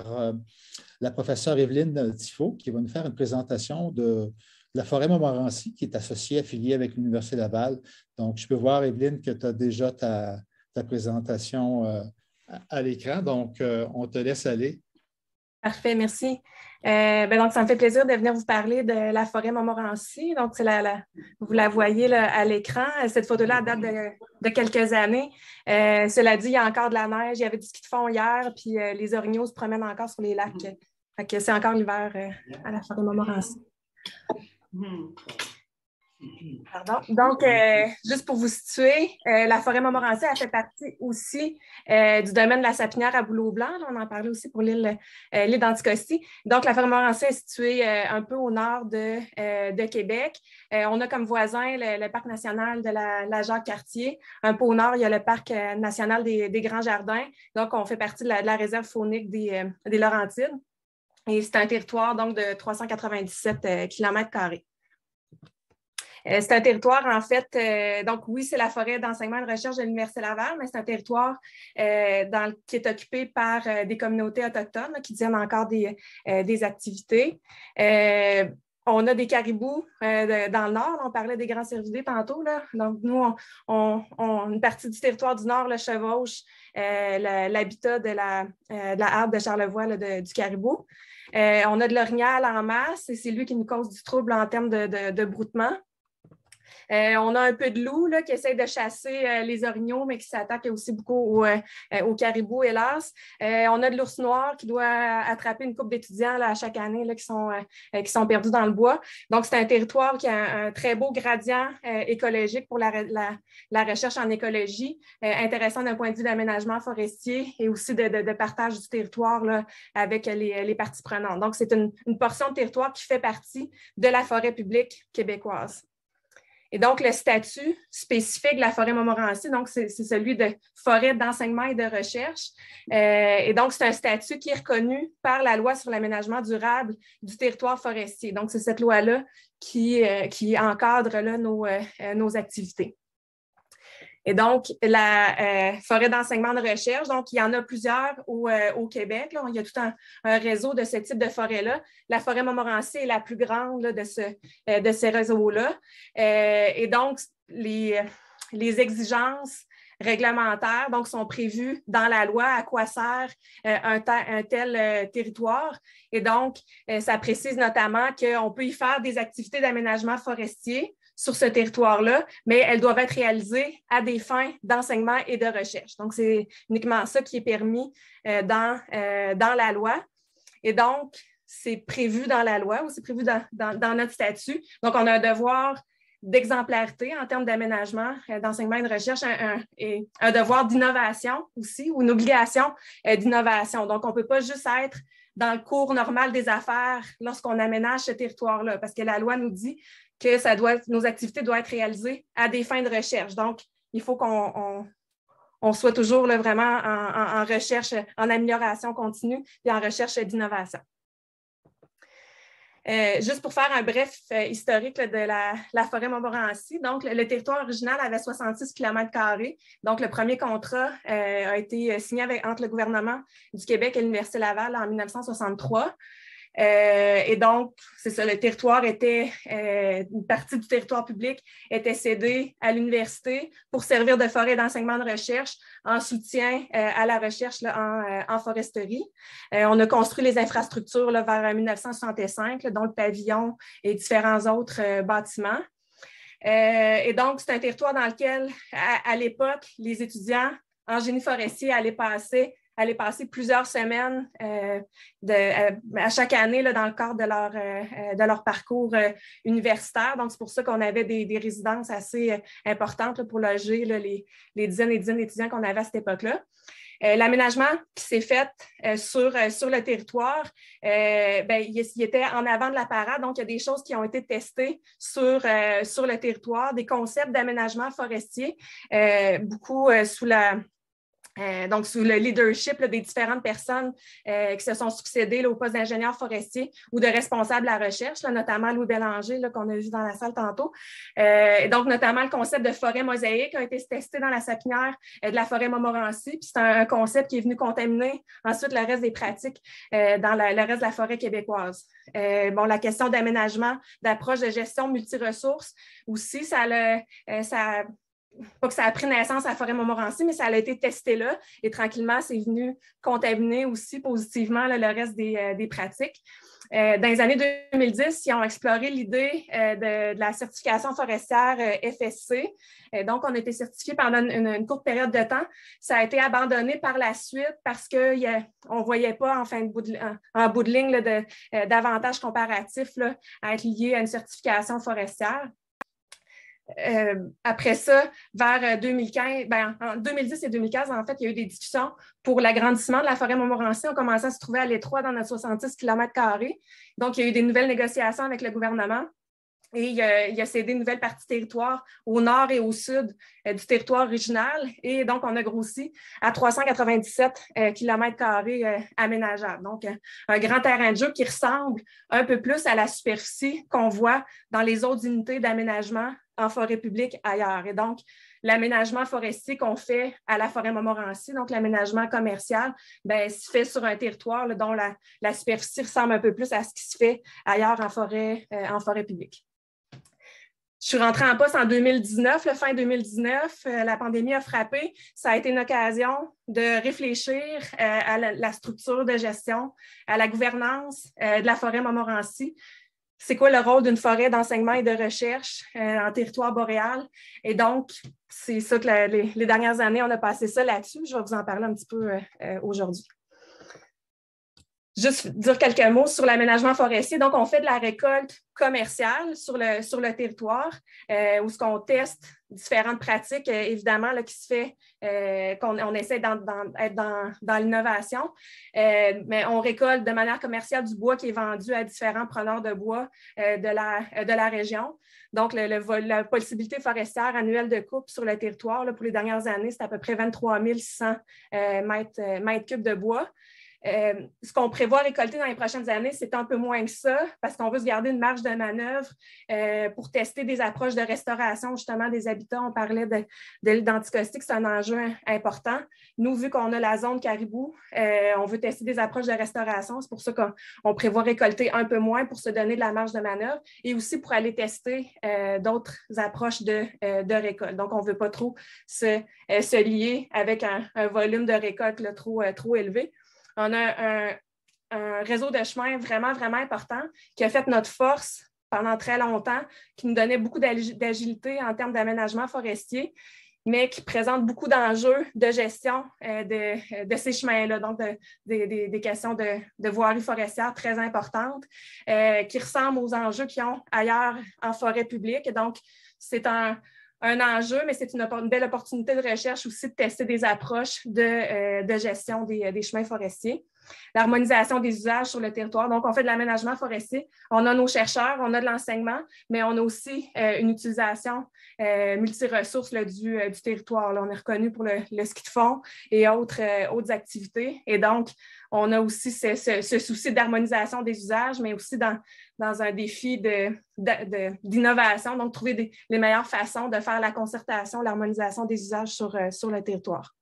par euh, la professeure Evelyne Tifo, qui va nous faire une présentation de la forêt Montmorency, qui est associée, affiliée avec l'Université Laval. Donc, je peux voir, Evelyne, que tu as déjà ta, présentation euh, à, l'écran. Donc, euh, on te laisse aller. Parfait, merci. Euh, ben donc, ça me fait plaisir de venir vous parler de la forêt Montmorency. Donc, vous la voyez à l'écran. Cette photo-là date de, quelques années. Euh, cela dit, il y a encore de la neige. Il y avait du ski de fond hier, puis euh, les orignaux se promènent encore sur les lacs. c'est encore l'hiver à la forêt Montmorency. Hmm. Pardon. Donc, euh, juste pour vous situer, euh, la forêt Montmorency, a fait partie aussi euh, du domaine de la sapinière à Boulot-Blanc. on en parlait aussi pour l'île d'Anticosti. Donc, la forêt Montmorency est située un peu au nord de, de Québec. on a comme voisin le, parc national de la, Jacques-Cartier. Un peu au nord, il y a le parc national des, Grands Jardins. Donc, on fait partie de la, réserve faunique des, des Laurentides. Et c'est un territoire donc de 397 km carrés. Euh, c'est un territoire, en fait, euh, donc oui, c'est la forêt d'enseignement et de recherche de l'Université Laval, mais c'est un territoire euh, qui est occupé par des communautés autochtones qui tiennent encore des, activités. On a des caribous dans le nord. On parlait des grands cervidés tantôt. Là. Donc, nous, on, une partie du territoire du nord le chevauche l'habitat de la, harpe de Charlevoix du caribou. on a de l'orignal en masse et c'est lui qui nous cause du trouble en termes de broutement. Euh, on a un peu de loup là, qui essaie de chasser euh, les orignaux, mais qui s'attaque aussi beaucoup aux, euh, caribou caribous, hélas. on a de l'ours noir qui doit attraper une coupe d'étudiants à chaque année là, qui, sont, qui sont perdus dans le bois. Donc, c'est un territoire qui a un, très beau gradient écologique pour la, recherche en écologie, intéressant d'un point de vue d'aménagement forestier et aussi de, partage du territoire là, avec les, parties prenantes. Donc, c'est une, une portion de territoire qui fait partie de la forêt publique québécoise. Et donc, le statut spécifique de la forêt Montmorency, donc c'est celui de forêt d'enseignement et de recherche. Euh, et donc, c'est un statut qui est reconnu par la loi sur l'aménagement durable du territoire forestier. Donc, c'est cette loi-là qui, euh, encadre là, nos euh, activités. Et donc, la euh, forêt d'enseignement de recherche, donc il y en a plusieurs au, euh, Québec. Il y a tout un, réseau de ce type de forêt-là. La forêt Montmorency est la plus grande de, ce, euh, de ces réseaux-là. et donc, les, les exigences réglementaires, donc, sont prévues dans la loi à quoi sert un, tel territoire. Et donc, ça précise notamment qu'on peut y faire des activités d'aménagement forestier, sur ce territoire-là, mais elles doivent être réalisées à des fins d'enseignement et de recherche. Donc, c'est uniquement ça qui est permis euh, dans, euh, dans la loi. Et donc, c'est prévu dans la loi ou c'est prévu dans, notre statut. Donc, on a un devoir d'exemplarité en termes d'aménagement, euh, d'enseignement et de recherche, et un devoir d'innovation aussi, ou une obligation d'innovation. Donc, on ne peut pas juste être dans le cours normal des affaires lorsqu'on aménage ce territoire-là, parce que la loi nous dit que nos activités doivent être réalisées à des fins de recherche. Donc, il faut qu'on on, soit toujours vraiment en, recherche, en amélioration continue et en recherche d'innovation. Euh, juste pour faire un bref euh, historique de la, forêt Montmorency, donc le, territoire original avait 66 km. Donc, le premier contrat euh, a été signé entre le gouvernement du Québec et l'Université Laval en 1963. Euh, et donc, c'est ça, le territoire était, euh, une partie du territoire public était cédée à l'université pour servir de forêt d'enseignement de recherche en soutien euh, à la recherche en, foresterie. on a construit les infrastructures vers 1965, dont le pavillon et différents autres bâtiments. et donc, c'est un territoire dans lequel, à l'époque, les étudiants en génie forestier allaient passer aller passer plusieurs semaines euh, euh, à chaque année dans le cadre de leur, euh, parcours universitaire. Donc, c'est pour ça qu'on avait des, résidences assez importantes pour loger les, dizaines et dizaines d'étudiants qu'on avait à cette époque-là. L'aménagement qui s'est fait sur, le territoire, ben, il, était en avant de la parade. Donc, il y a des choses qui ont été testées sur le territoire, des concepts d'aménagement forestier, beaucoup sous la, euh, donc, sous le leadership des différentes personnes euh, qui se sont succédées au poste d'ingénieur forestier ou de responsable à la recherche, notamment Louis Bélanger, qu'on a vu dans la salle tantôt. Euh, donc, notamment le concept de forêt mosaïque a été testé dans la sapinière de la forêt Montmorency. Puis c'est un, concept qui est venu contaminer ensuite le reste des pratiques dans le reste de la forêt québécoise. bon, la question d'aménagement, d'approche de gestion multiressources aussi, ça, le, ça pas que ça a pris naissance à forêt Montmorency, mais ça a été testé là. Et tranquillement, c'est venu contaminer aussi positivement le reste des, euh, pratiques. Euh, dans les années 2010, ils ont exploré l'idée euh, de, la certification forestière FSC. donc, on a été certifié pendant une, courte période de temps. Ça a été abandonné par la suite parce qu'on ne voyait pas en, fin bout de, en, ligne d'avantages comparatifs à être liés à une certification forestière. Euh, après ça, vers 2015, euh, ben, en 2010 et 2015, en fait, il y a eu des discussions pour l'agrandissement de la forêt Montmorency. On commençait à se trouver à l'étroit dans notre 70 km. Donc, il y a eu des nouvelles négociations avec le gouvernement. Et il y a, cédé une nouvelle partie territoire au nord et au sud euh, du territoire original. Et donc, on a grossi à 397 euh, km carrés euh, aménageables. Donc, un grand terrain de jeu qui ressemble un peu plus à la superficie qu'on voit dans les autres unités d'aménagement en forêt publique ailleurs. Et donc, l'aménagement forestier qu'on fait à la forêt Montmorency, donc l'aménagement commercial, ben, se fait sur un territoire dont la, superficie ressemble un peu plus à ce qui se fait ailleurs en forêt, en forêt publique. Je suis rentrée en poste en 2019, le fin 2019. Euh, la pandémie a frappé. Ça a été une occasion de réfléchir euh, à la, structure de gestion, à la gouvernance euh, de la forêt Montmorency. C'est quoi le rôle d'une forêt d'enseignement et de recherche en territoire boréal? Et donc, c'est ça que les, dernières années, on a passé ça là-dessus. Je vais vous en parler un petit peu aujourd'hui juste dire quelques mots sur l'aménagement forestier. Donc, on fait de la récolte commerciale sur le, sur le territoire euh, où ce qu'on teste différentes pratiques, euh, évidemment, là, qui se fait, euh, qu'on essaie d'être dans, l'innovation. mais on récolte de manière commerciale du bois qui est vendu à différents preneurs de bois de, la, de la région. Donc, la possibilité forestière annuelle de coupe sur le territoire, pour les dernières années, c'est à peu près 23 600 mètres, mètres cubes de bois. Euh, ce qu'on prévoit récolter dans les prochaines années, c'est un peu moins que ça parce qu'on veut se garder une marge de manœuvre euh, pour tester des approches de restauration justement des habitats. On parlait de, de c'est un enjeu important. Nous, vu qu'on a la zone caribou, euh, on veut tester des approches de restauration. C'est pour ça qu'on prévoit récolter un peu moins pour se donner de la marge de manœuvre et aussi pour aller tester d'autres approches de, récolte. Donc, on ne veut pas trop se, se lier avec un, volume de récolte trop, trop élevé. On a un, réseau de chemins vraiment, vraiment important qui a fait notre force pendant très longtemps, qui nous donnait beaucoup d'agilité en termes d'aménagement forestier, mais qui présente beaucoup d'enjeux de gestion euh, de, ces chemins-là, donc des questions de, voirie forestière très importantes, euh, qui ressemblent aux enjeux qu'ils ont ailleurs en forêt publique. Donc, c'est un, un enjeu, mais c'est une, belle opportunité de recherche aussi de tester des approches de, euh, gestion euh, des chemins forestiers l'harmonisation des usages sur le territoire. Donc, on fait de l'aménagement forestier, on a nos chercheurs, on a de l'enseignement, mais on a aussi euh, une utilisation euh, euh du, territoire. on est reconnu pour le, ski de fond et autres, euh, autres activités. Et donc, on a aussi ce, souci d'harmonisation des usages, mais aussi dans, un défi d'innovation, donc trouver les meilleures façons de faire la concertation, l'harmonisation des usages sur le territoire.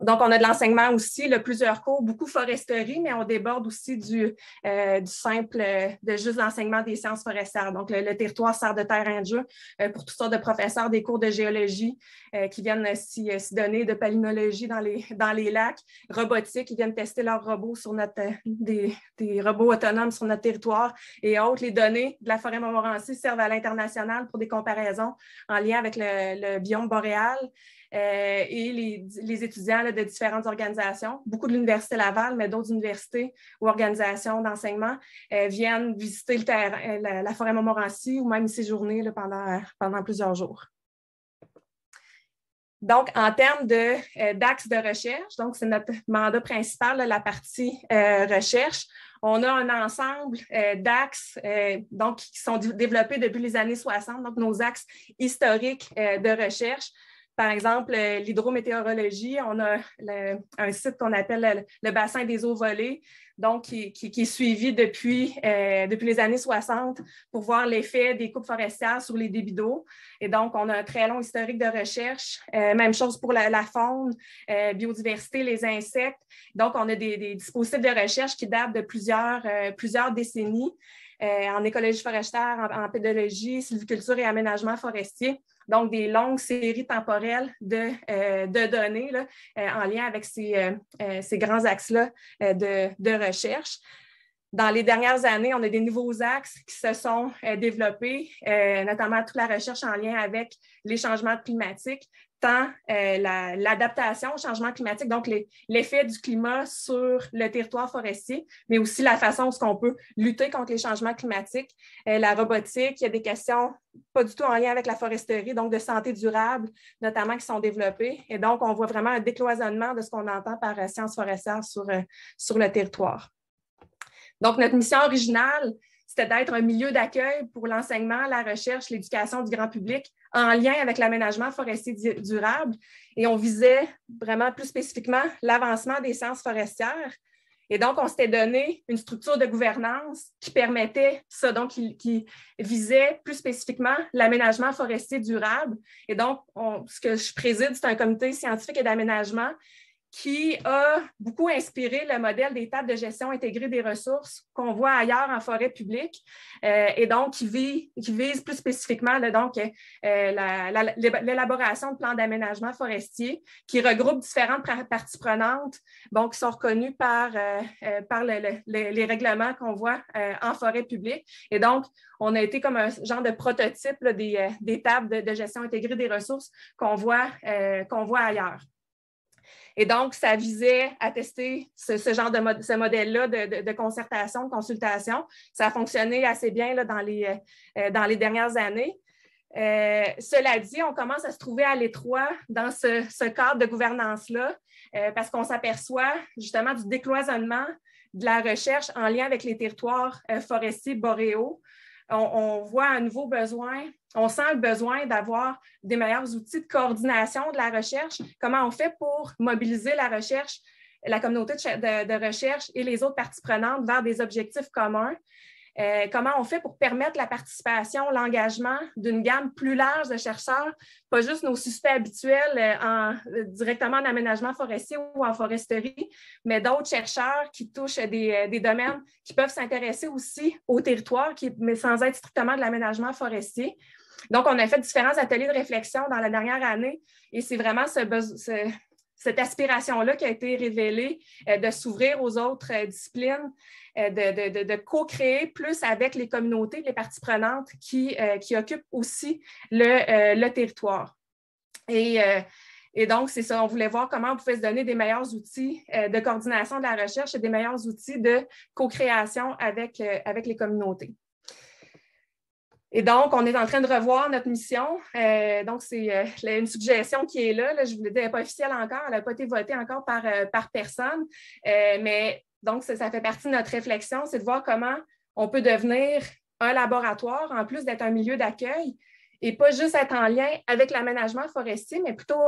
Donc, on a de l'enseignement aussi, le plusieurs cours, beaucoup foresterie, mais on déborde aussi du, euh, du simple, euh, de juste l'enseignement des sciences forestières. Donc, le, territoire sert de terre de euh, pour toutes sortes de professeurs, des cours de géologie qui viennent s'y donner, de palynologie dans les, dans les lacs, robotique, qui viennent tester leurs robots sur notre, des, robots autonomes sur notre territoire et autres. Les données de la forêt Montmorency servent à l'international pour des comparaisons en lien avec le, le biome boréal. Euh, et les, étudiants de différentes organisations, beaucoup de l'Université Laval, mais d'autres universités ou organisations d'enseignement euh, viennent visiter euh, la, forêt Montmorency ou même séjourner pendant, plusieurs jours. Donc, en termes d'axes de, recherche, donc c'est notre mandat principal, la partie recherche. On a un ensemble d'axes qui sont développés depuis les années 60, donc nos axes historiques de recherche. Par exemple, euh, l'hydrométéorologie, on a un site qu'on appelle le, bassin des eaux volées, donc qui, est suivi depuis, euh, les années 60 pour voir l'effet des coupes forestières sur les débits d'eau. Et donc, on a un très long historique de recherche. Euh, même chose pour la, faune, biodiversité, les insectes. Donc, on a des, dispositifs de recherche qui datent de plusieurs, plusieurs décennies. en écologie forestière, en, en pédologie, sylviculture et aménagement forestier. Donc, des longues séries temporelles de, euh, données euh, en lien avec ces, euh, ces grands axes-là de, de, recherche dans les dernières années, on a des nouveaux axes qui se sont euh, développés, euh, notamment toute la recherche en lien avec les changements climatiques, tant euh, l'adaptation au changement climatique, donc l'effet du climat sur le territoire forestier, mais aussi la façon dont on peut lutter contre les changements climatiques, la robotique, il y a des questions pas du tout en lien avec la foresterie, donc de santé durable, notamment, qui sont développées. Et donc, on voit vraiment un décloisonnement de ce qu'on entend par sciences forestières sur le territoire. Donc, notre mission originale, c'était d'être un milieu d'accueil pour l'enseignement, la recherche, l'éducation du grand public en lien avec l'aménagement forestier durable. Et on visait vraiment plus spécifiquement l'avancement des sciences forestières. Et donc, on s'était donné une structure de gouvernance qui permettait ça, donc qui, visait plus spécifiquement l'aménagement forestier durable. Et donc, ce que je préside, c'est un comité scientifique et d'aménagement qui a beaucoup inspiré le modèle des tables de gestion intégrée des ressources qu'on voit ailleurs en forêt publique euh, et donc qui, vise plus spécifiquement donc, euh, l'élaboration de plans d'aménagement forestier qui regroupe différentes parties prenantes bon, qui sont reconnues par, euh, par les règlements qu'on voit en forêt publique. Et donc, on a été comme un genre de prototype des, tables de, de, gestion intégrée des ressources qu'on voit, qu'on voit ailleurs. Et donc, ça visait à tester ce, genre de ce modèle-là de, concertation, de consultation. Ça a fonctionné assez bien euh, dans, les, dernières années. Euh, cela dit, on commence à se trouver à l'étroit dans ce, cadre de gouvernance-là euh, parce qu'on s'aperçoit justement du décloisonnement de la recherche en lien avec les territoires forestiers boréaux on, voit un nouveau besoin, on sent le besoin d'avoir des meilleurs outils de coordination de la recherche, comment on fait pour mobiliser la recherche, la communauté de recherche et les autres parties prenantes vers des objectifs communs. Euh, comment on fait pour permettre la participation, l'engagement d'une gamme plus large de chercheurs, pas juste nos suspects habituels euh, euh, directement en aménagement forestier ou en foresterie, mais d'autres chercheurs qui touchent des, domaines qui peuvent s'intéresser aussi au territoire, mais sans être strictement de l'aménagement forestier. Donc, on a fait différents ateliers de réflexion dans la dernière année et c'est vraiment ce, ce, cette aspiration-là qui a été révélée euh, de s'ouvrir aux autres euh, disciplines, euh, de, co-créer plus avec les communautés, les parties prenantes qui, qui occupent aussi le, territoire. Et, donc, c'est ça, on voulait voir comment on pouvait se donner des meilleurs outils de coordination de la recherche et des meilleurs outils de co-création avec, avec les communautés. Et donc, on est en train de revoir notre mission. Euh, donc, c'est euh, une suggestion qui est là. je vous l'ai elle n'est pas officielle encore, elle n'a pas été votée encore par, euh, par personne. mais donc, ça, fait partie de notre réflexion, c'est de voir comment on peut devenir un laboratoire, en plus d'être un milieu d'accueil, et pas juste être en lien avec l'aménagement forestier, mais plutôt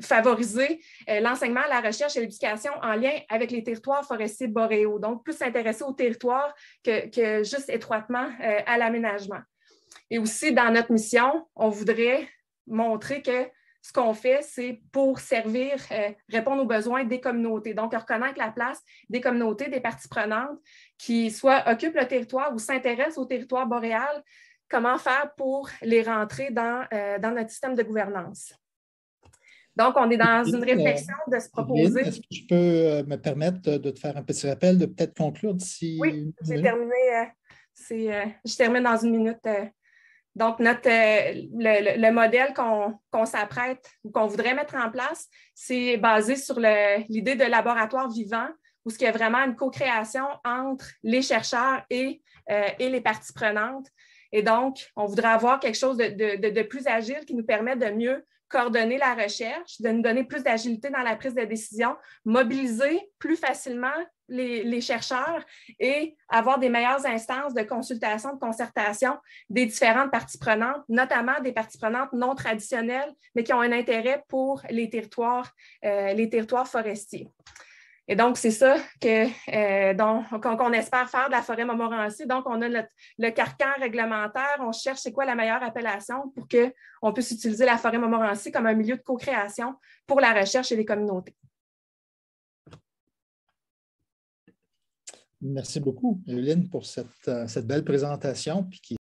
favoriser euh, l'enseignement, la recherche et l'éducation en lien avec les territoires forestiers boréaux, donc plus s'intéresser au territoire que, juste étroitement euh, à l'aménagement. Et aussi, dans notre mission, on voudrait montrer que ce qu'on fait, c'est pour servir, euh, répondre aux besoins des communautés. Donc, reconnaître la place des communautés, des parties prenantes qui soient occupent le territoire ou s'intéressent au territoire boréal, comment faire pour les rentrer dans notre système de gouvernance. Donc, on est dans une réflexion de se euh, proposer. Est-ce que je peux euh, me permettre de, te faire un petit rappel, de peut-être conclure d'ici. Oui, j'ai terminé. Euh, je termine dans une minute. donc, notre, le, modèle qu'on s'apprête ou qu'on voudrait mettre en place, c'est basé sur l'idée de laboratoire vivant, où ce qui est vraiment une co-création entre les chercheurs et, les parties prenantes. Et donc, on voudrait avoir quelque chose de, plus agile qui nous permet de mieux coordonner la recherche, de nous donner plus d'agilité dans la prise de décision, mobiliser plus facilement les, chercheurs et avoir des meilleures instances de consultation, de concertation des différentes parties prenantes, notamment des parties prenantes non traditionnelles, mais qui ont un intérêt pour les territoires, euh, les territoires forestiers. Et donc, c'est ça que, euh, qu'on espère faire de la forêt Montmorency. Donc, on a le carcan réglementaire, on cherche c'est quoi la meilleure appellation pour qu'on puisse utiliser la forêt Montmorency comme un milieu de co-création pour la recherche et les communautés. Merci beaucoup, Euline, pour euh, cette, belle présentation. qui